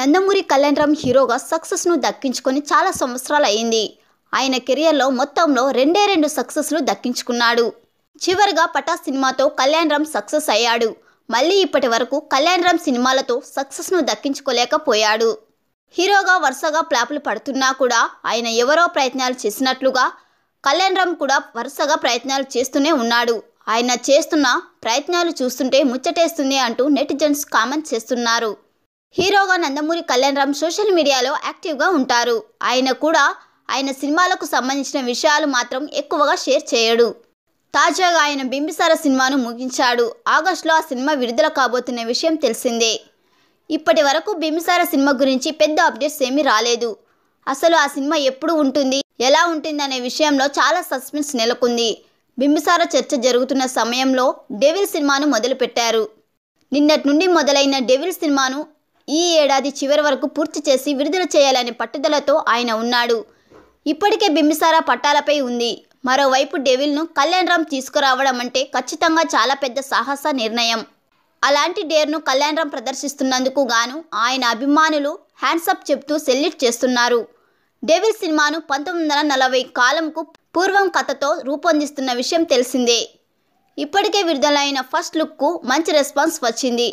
నందమూరి కళ్యాణరామ్ హీరోగా సక్సెస్ను దక్కించుకొని చాలా సంవత్సరాలు అయింది ఆయన కెరియర్లో మొత్తంలో రెండే రెండు సక్సెస్లు దక్కించుకున్నాడు చివరిగా పటా సినిమాతో కళ్యాణరామ్ సక్సెస్ అయ్యాడు మళ్ళీ ఇప్పటి వరకు కళ్యాణరామ్ సినిమాలతో సక్సెస్ను దక్కించుకోలేకపోయాడు హీరోగా వరుసగా ప్లాపులు పడుతున్నా కూడా ఆయన ఎవరో ప్రయత్నాలు చేసినట్లుగా కళ్యాణరామ్ కూడా వరుసగా ప్రయత్నాలు చేస్తూనే ఉన్నాడు ఆయన చేస్తున్న ప్రయత్నాలు చూస్తుంటే ముచ్చటేస్తుంది అంటూ నెటిజన్స్ కామెంట్ చేస్తున్నారు హీరోగా నందమూరి కళ్యాణ్ రామ్ సోషల్ మీడియాలో యాక్టివ్గా ఉంటారు ఆయన కూడా ఆయన సినిమాలకు సంబంధించిన విషయాలు మాత్రం ఎక్కువగా షేర్ చేయడు తాజాగా ఆయన బింబిసార సినిమాను ముగించాడు ఆగస్టులో ఆ సినిమా విడుదల కాబోతున్న విషయం తెలిసిందే ఇప్పటి వరకు బింబిసార సినిమా గురించి పెద్ద అప్డేట్స్ ఏమీ రాలేదు అసలు ఆ సినిమా ఎప్పుడు ఉంటుంది ఎలా ఉంటుంది అనే విషయంలో చాలా సస్పెన్స్ నెలకొంది బింబిసార చర్చ జరుగుతున్న సమయంలో డెవిల్ సినిమాను మొదలుపెట్టారు నిన్నటి నుండి మొదలైన డెవిల్ సినిమాను ఈ ఏడాది చివరి వరకు పూర్తి చేసి విడుదల చేయాలనే పట్టుదలతో ఆయన ఉన్నాడు ఇప్పటికే బింబిసార పట్టాలపై ఉంది మరోవైపు డేవిల్ను కళ్యాణ్ రామ్ తీసుకురావడం అంటే ఖచ్చితంగా చాలా పెద్ద సాహస నిర్ణయం అలాంటి డేర్ను కళ్యాణ్ ప్రదర్శిస్తున్నందుకు గాను ఆయన అభిమానులు హ్యాండ్సప్ చెప్తూ సెల్యూట్ చేస్తున్నారు డేవిల్ సినిమాను పంతొమ్మిది వందల నలభై కాలంకు పూర్వం కథతో రూపొందిస్తున్న విషయం తెలిసిందే ఇప్పటికే విడుదలైన ఫస్ట్ లుక్కు మంచి రెస్పాన్స్ వచ్చింది